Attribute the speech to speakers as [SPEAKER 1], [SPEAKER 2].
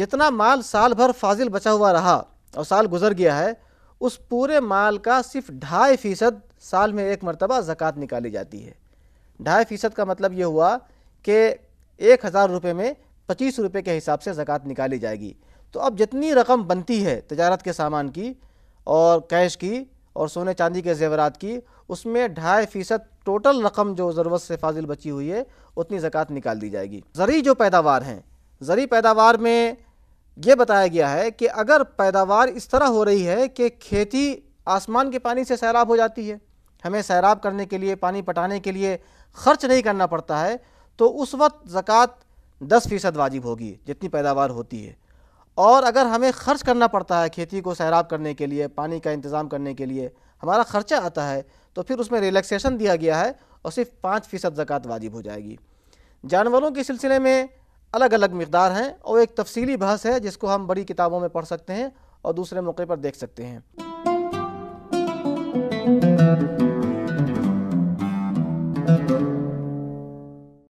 [SPEAKER 1] जितना माल साल भर फाजिल बचा हुआ रहा और साल गुजर गया है उस पूरे माल का सिर्फ ढाई फ़ीसद साल में एक मरतबा ज़क़़त निकाली जाती है ढाई फ़ीसद का मतलब ये हुआ कि एक हज़ार रुपये में पच्चीस रुपये के हिसाब से ज़क़़त निकाली जाएगी तो अब जितनी रकम बनती है तजारत के सामान की और कैश की और सोने चांदी के जेवरात की उसमें ढाई फ़ीसद टोटल रकम जो ज़रूरत से फाजिल बची हुई है उतनी ज़क़़त निकाल दी जाएगी ज़री जो पैदावार हैं ज़री पैदावार में ये बताया गया है कि अगर पैदावार इस तरह हो रही है कि खेती आसमान के पानी से सैराब हो जाती है हमें सैराब करने के लिए पानी पटाने के लिए खर्च नहीं करना पड़ता है तो उस वक्त ज़क़़त दस फ़ीसद वाजिब होगी जितनी पैदावार होती है और अगर हमें खर्च करना पड़ता है खेती को सैराब करने के लिए पानी का इंतज़ाम करने के लिए हमारा खर्चा आता है तो फिर उसमें रिलैक्सेशन दिया गया है और सिर्फ पाँच फ़ीसद ज़क़़त वाजिब हो जाएगी जानवरों के सिलसिले में अलग अलग मकदार हैं और एक तफसीली बहस है जिसको हम बड़ी किताबों में पढ़ सकते हैं और दूसरे मौके पर देख सकते हैं Thank you.